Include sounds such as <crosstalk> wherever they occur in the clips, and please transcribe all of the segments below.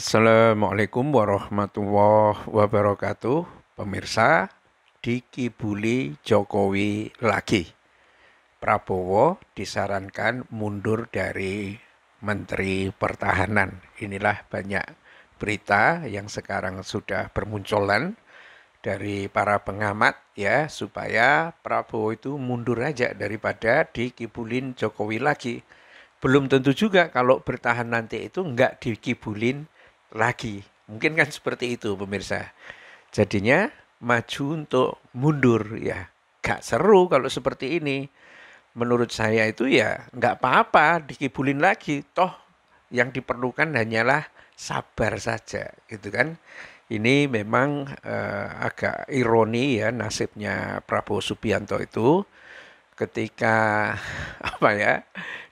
Assalamualaikum warahmatullahi wabarakatuh. Pemirsa, dikibuli Jokowi lagi. Prabowo disarankan mundur dari Menteri Pertahanan. Inilah banyak berita yang sekarang sudah bermunculan dari para pengamat ya supaya Prabowo itu mundur aja daripada dikibulin Jokowi lagi. Belum tentu juga kalau bertahan nanti itu nggak dikibulin lagi. Mungkin kan seperti itu pemirsa. Jadinya maju untuk mundur ya. Gak seru kalau seperti ini. Menurut saya itu ya nggak apa-apa dikibulin lagi. Toh yang diperlukan hanyalah sabar saja gitu kan. Ini memang eh, agak ironi ya nasibnya Prabowo Subianto itu ketika <laughs> apa ya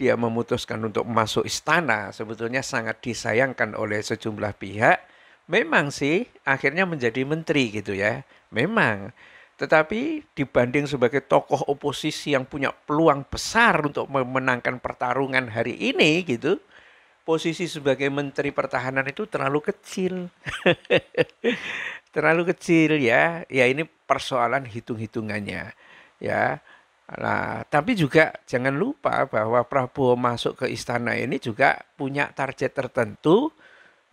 dia memutuskan untuk masuk istana sebetulnya sangat disayangkan oleh sejumlah pihak. Memang sih akhirnya menjadi menteri gitu ya. Memang. Tetapi dibanding sebagai tokoh oposisi yang punya peluang besar untuk memenangkan pertarungan hari ini gitu, posisi sebagai menteri pertahanan itu terlalu kecil. <laughs> terlalu kecil ya. Ya ini persoalan hitung-hitungannya. Ya, Nah, tapi juga jangan lupa bahwa Prabowo masuk ke istana ini juga punya target tertentu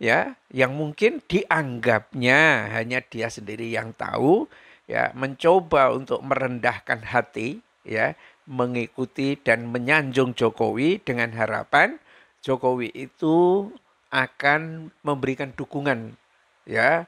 ya yang mungkin dianggapnya hanya dia sendiri yang tahu ya mencoba untuk merendahkan hati ya mengikuti dan menyanjung Jokowi dengan harapan Jokowi itu akan memberikan dukungan ya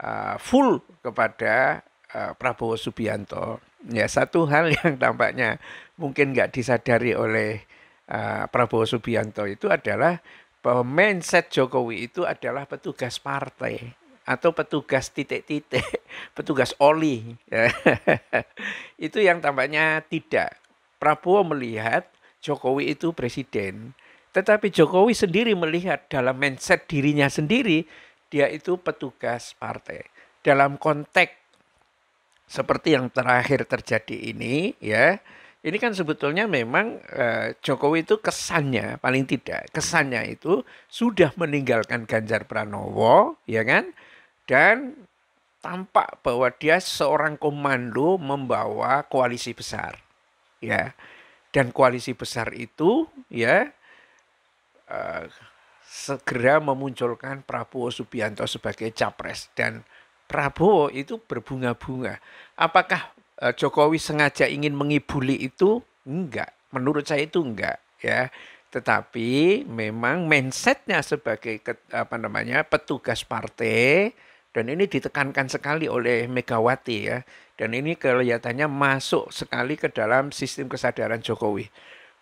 eh, full kepada eh, Prabowo Subianto ya satu hal <laughs> yang tampaknya mungkin nggak disadari oleh uh, Prabowo Subianto itu adalah bahwa mindset Jokowi itu adalah petugas partai atau petugas titik-titik, <laughs> petugas oli. <laughs> itu yang tampaknya tidak. Prabowo melihat Jokowi itu presiden, tetapi Jokowi sendiri melihat dalam mindset dirinya sendiri dia itu petugas partai. Dalam konteks seperti yang terakhir terjadi ini ya ini kan sebetulnya memang eh, Jokowi itu kesannya paling tidak kesannya itu sudah meninggalkan Ganjar Pranowo ya kan dan tampak bahwa dia seorang komando membawa koalisi besar ya dan koalisi besar itu ya eh, segera memunculkan Prabowo Subianto sebagai capres dan Prabowo itu berbunga-bunga. Apakah e, Jokowi sengaja ingin mengibuli itu? Enggak. Menurut saya itu enggak ya. Tetapi memang mindsetnya sebagai apa namanya petugas partai dan ini ditekankan sekali oleh Megawati ya. Dan ini kelihatannya masuk sekali ke dalam sistem kesadaran Jokowi.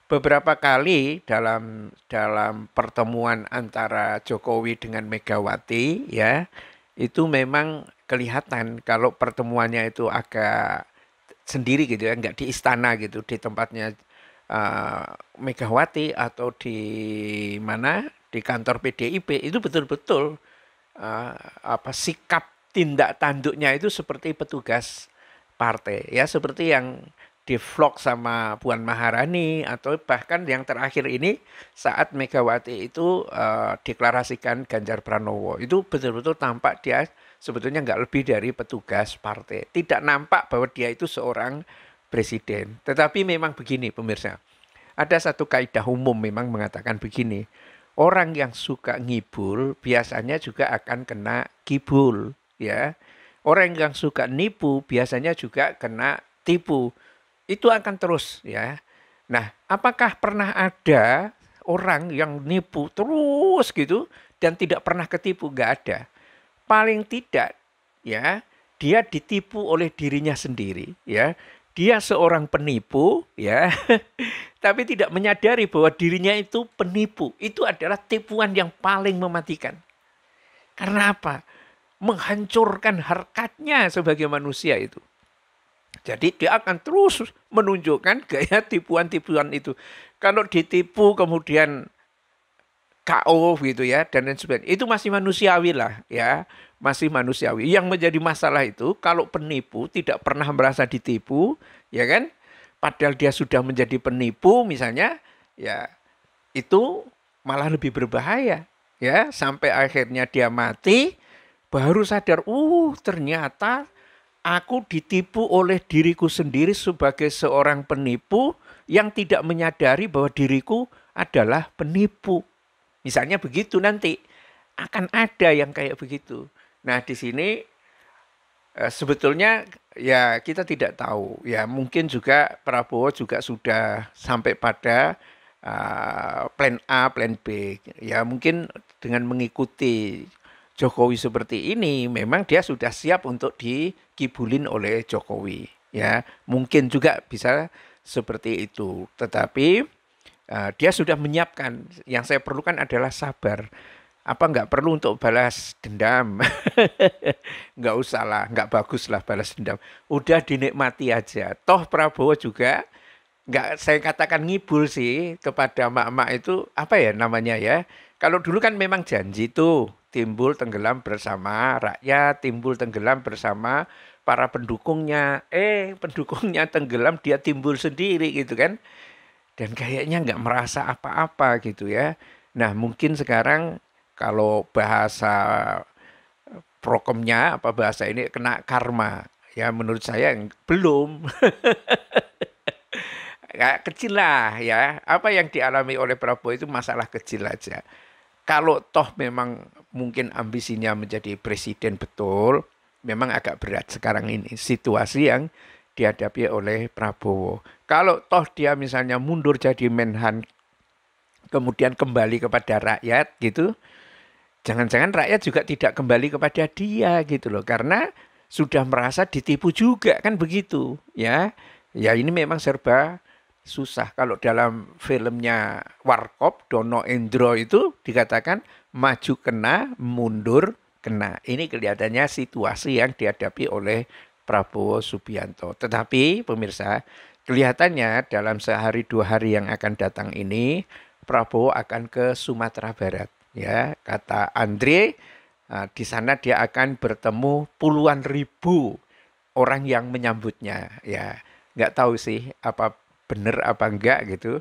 Beberapa kali dalam dalam pertemuan antara Jokowi dengan Megawati ya itu memang kelihatan kalau pertemuannya itu agak sendiri gitu ya, nggak di istana gitu, di tempatnya uh, Megawati atau di mana di kantor PDIP itu betul-betul uh, apa sikap tindak tanduknya itu seperti petugas partai ya seperti yang di vlog sama Puan Maharani atau bahkan yang terakhir ini saat Megawati itu uh, deklarasikan Ganjar Pranowo itu betul-betul tampak dia sebetulnya nggak lebih dari petugas partai. Tidak nampak bahwa dia itu seorang presiden. Tetapi memang begini pemirsa. Ada satu kaidah umum memang mengatakan begini. Orang yang suka ngibul biasanya juga akan kena kibul, ya. Orang yang suka nipu biasanya juga kena tipu. Itu akan terus, ya. Nah, apakah pernah ada orang yang nipu terus gitu dan tidak pernah ketipu? Gak ada paling tidak ya dia ditipu oleh dirinya sendiri ya dia seorang penipu ya <laughs> tapi tidak menyadari bahwa dirinya itu penipu itu adalah tipuan yang paling mematikan karena apa menghancurkan harkatnya sebagai manusia itu jadi dia akan terus menunjukkan gaya tipuan-tipuan itu kalau ditipu kemudian KO gitu ya dan lain sebagainya. Itu masih manusiawi lah ya, masih manusiawi. Yang menjadi masalah itu kalau penipu tidak pernah merasa ditipu, ya kan? Padahal dia sudah menjadi penipu misalnya, ya itu malah lebih berbahaya ya sampai akhirnya dia mati baru sadar uh ternyata aku ditipu oleh diriku sendiri sebagai seorang penipu yang tidak menyadari bahwa diriku adalah penipu. Misalnya begitu nanti akan ada yang kayak begitu. Nah, di sini eh, sebetulnya ya kita tidak tahu. Ya mungkin juga Prabowo juga sudah sampai pada uh, plan A, plan B. Ya mungkin dengan mengikuti Jokowi seperti ini memang dia sudah siap untuk dikibulin oleh Jokowi. Ya, mungkin juga bisa seperti itu. Tetapi Eh, dia sudah menyiapkan yang saya perlukan adalah sabar apa nggak perlu untuk balas dendam <laughs> nggak usah lah nggak bagus lah balas dendam udah dinikmati aja toh Prabowo juga nggak saya katakan ngibul sih kepada mak-mak itu apa ya namanya ya kalau dulu kan memang janji tuh timbul tenggelam bersama rakyat timbul tenggelam bersama para pendukungnya eh pendukungnya tenggelam dia timbul sendiri gitu kan dan kayaknya nggak merasa apa-apa gitu ya. Nah mungkin sekarang kalau bahasa eh, prokemnya apa bahasa ini kena karma ya menurut saya yang belum <laughs> kecil lah ya apa yang dialami oleh Prabowo itu masalah kecil aja kalau toh memang mungkin ambisinya menjadi presiden betul memang agak berat sekarang ini situasi yang dihadapi oleh Prabowo kalau toh dia misalnya mundur jadi Menhan, kemudian kembali kepada rakyat gitu, jangan-jangan rakyat juga tidak kembali kepada dia gitu loh, karena sudah merasa ditipu juga kan begitu ya. Ya ini memang serba susah. Kalau dalam filmnya Warkop, Dono Endro itu dikatakan maju kena, mundur kena. Ini kelihatannya situasi yang dihadapi oleh Prabowo Subianto. Tetapi pemirsa, Kelihatannya dalam sehari dua hari yang akan datang ini Prabowo akan ke Sumatera Barat ya kata Andre nah, di sana dia akan bertemu puluhan ribu orang yang menyambutnya ya nggak tahu sih apa benar apa enggak gitu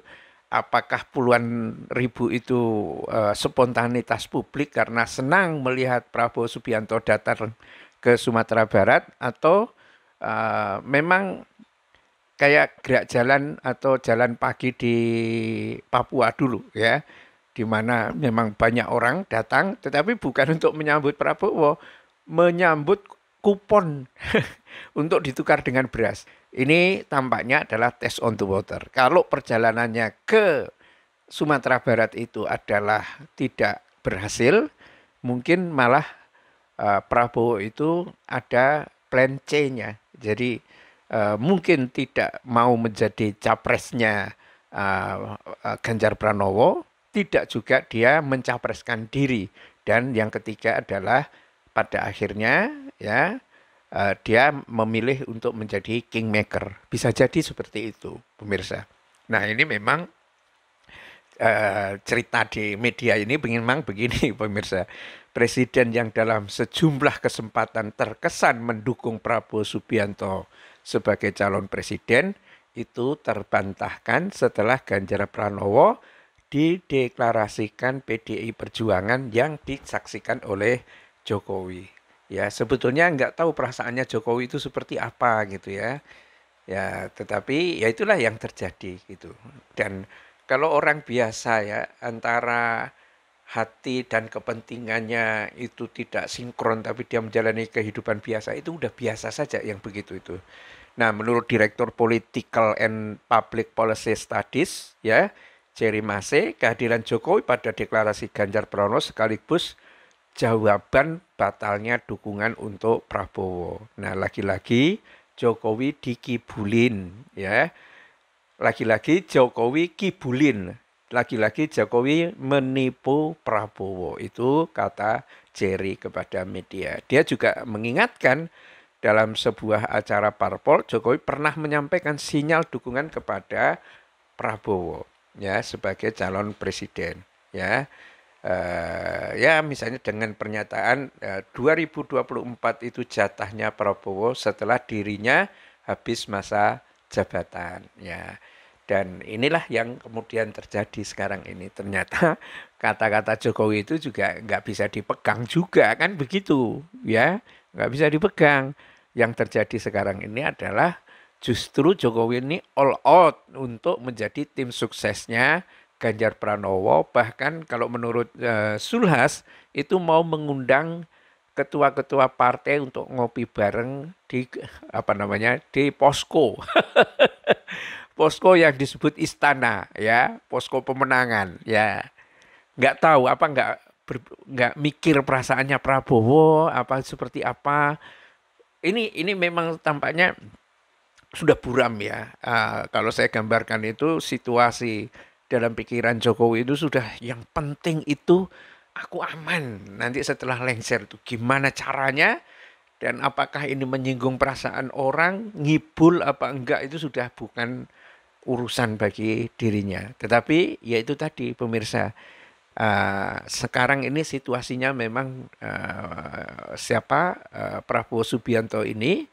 apakah puluhan ribu itu uh, spontanitas publik karena senang melihat Prabowo Subianto datang ke Sumatera Barat atau uh, memang kayak gerak jalan atau jalan pagi di Papua dulu ya di mana memang banyak orang datang tetapi bukan untuk menyambut Prabowo menyambut kupon <laughs> untuk ditukar dengan beras ini tampaknya adalah test on the water kalau perjalanannya ke Sumatera Barat itu adalah tidak berhasil mungkin malah uh, Prabowo itu ada plan C-nya jadi Eh, mungkin tidak mau menjadi capresnya uh, Ganjar Pranowo, tidak juga dia mencapreskan diri. Dan yang ketiga adalah pada akhirnya ya uh, dia memilih untuk menjadi kingmaker. Bisa jadi seperti itu, pemirsa. Nah ini memang Uh, cerita di media ini memang begini <laughs> pemirsa. Presiden yang dalam sejumlah kesempatan terkesan mendukung Prabowo Subianto sebagai calon presiden itu terbantahkan setelah Ganjar Pranowo dideklarasikan PDI Perjuangan yang disaksikan oleh Jokowi. Ya, sebetulnya nggak tahu perasaannya Jokowi itu seperti apa gitu ya. Ya, tetapi ya itulah yang terjadi gitu. Dan kalau orang biasa ya antara hati dan kepentingannya itu tidak sinkron tapi dia menjalani kehidupan biasa itu udah biasa saja yang begitu itu. Nah, menurut Direktur Political and Public Policy Studies ya, Jerry Mase, kehadiran Jokowi pada deklarasi Ganjar Pranowo sekaligus jawaban batalnya dukungan untuk Prabowo. Nah, lagi-lagi Jokowi dikibulin ya. Lagi-lagi Jokowi kibulin lagi-lagi Jokowi menipu Prabowo. Itu kata Jerry kepada media. Dia juga mengingatkan dalam sebuah acara parpol Jokowi pernah menyampaikan sinyal dukungan kepada Prabowo ya sebagai calon presiden ya. Uh, ya misalnya dengan pernyataan eh, uh, 2024 itu jatahnya Prabowo setelah dirinya habis masa jabatan ya. Dan inilah yang kemudian terjadi sekarang ini. Ternyata <laughs> kata-kata Jokowi itu juga nggak bisa dipegang juga kan begitu ya. Nggak bisa dipegang. Yang terjadi sekarang ini adalah justru Jokowi ini all out untuk menjadi tim suksesnya Ganjar Pranowo. Bahkan kalau menurut uh, Sulhas itu mau mengundang ketua-ketua partai untuk ngopi bareng di apa namanya di posko <laughs> posko yang disebut istana ya posko pemenangan ya nggak tahu apa nggak ber, nggak mikir perasaannya Prabowo apa seperti apa ini ini memang tampaknya sudah buram ya uh, kalau saya gambarkan itu situasi dalam pikiran Jokowi itu sudah yang penting itu aku aman nanti setelah lengser itu gimana caranya dan apakah ini menyinggung perasaan orang ngibul apa enggak itu sudah bukan urusan bagi dirinya. Tetapi ya itu tadi pemirsa uh, sekarang ini situasinya memang uh, siapa uh, Prabowo Subianto ini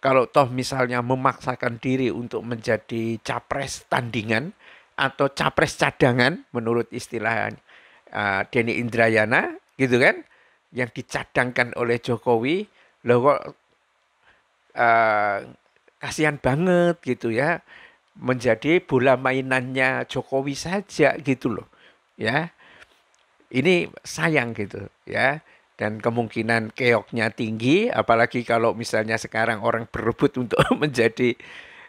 kalau toh misalnya memaksakan diri untuk menjadi capres tandingan atau capres cadangan menurut istilah uh, Denny Indrayana gitu kan yang dicadangkan oleh Jokowi loh kok uh, kasihan banget gitu ya menjadi bola mainannya Jokowi saja gitu loh ya ini sayang gitu ya dan kemungkinan keoknya tinggi apalagi kalau misalnya sekarang orang berebut untuk <laughs> menjadi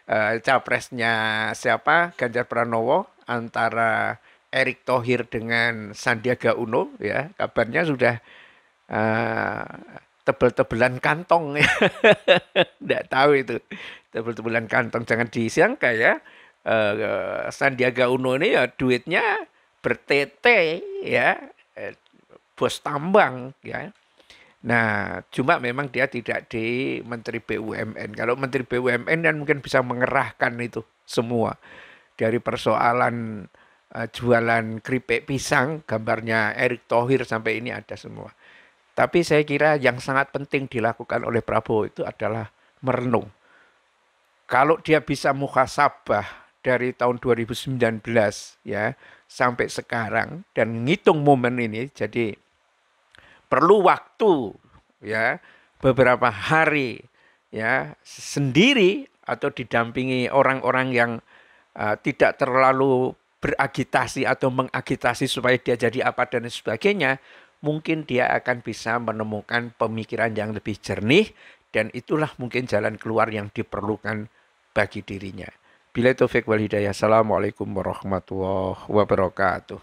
uh, capresnya siapa Ganjar Pranowo antara Erick Thohir dengan Sandiaga Uno ya kabarnya sudah uh, tebel-tebelan kantong ya. <laughs> Tidak tahu itu. Tebel-tebelan kantong jangan disangka ya. Eh, eh Sandiaga Uno ini ya duitnya bertete ya. Eh, bos tambang ya. Nah, cuma memang dia tidak di Menteri BUMN. Kalau Menteri BUMN dan mungkin bisa mengerahkan itu semua dari persoalan uh, jualan keripik pisang, gambarnya Erick Thohir sampai ini ada semua. Tapi saya kira yang sangat penting dilakukan oleh Prabowo itu adalah merenung. Kalau dia bisa muhasabah dari tahun 2019 ya sampai sekarang dan ngitung momen ini jadi perlu waktu ya beberapa hari ya sendiri atau didampingi orang-orang yang uh, tidak terlalu beragitasi atau mengagitasi supaya dia jadi apa dan sebagainya mungkin dia akan bisa menemukan pemikiran yang lebih jernih dan itulah mungkin jalan keluar yang diperlukan bagi dirinya. Bila taufik wal hidayah. Assalamualaikum warahmatullahi wabarakatuh.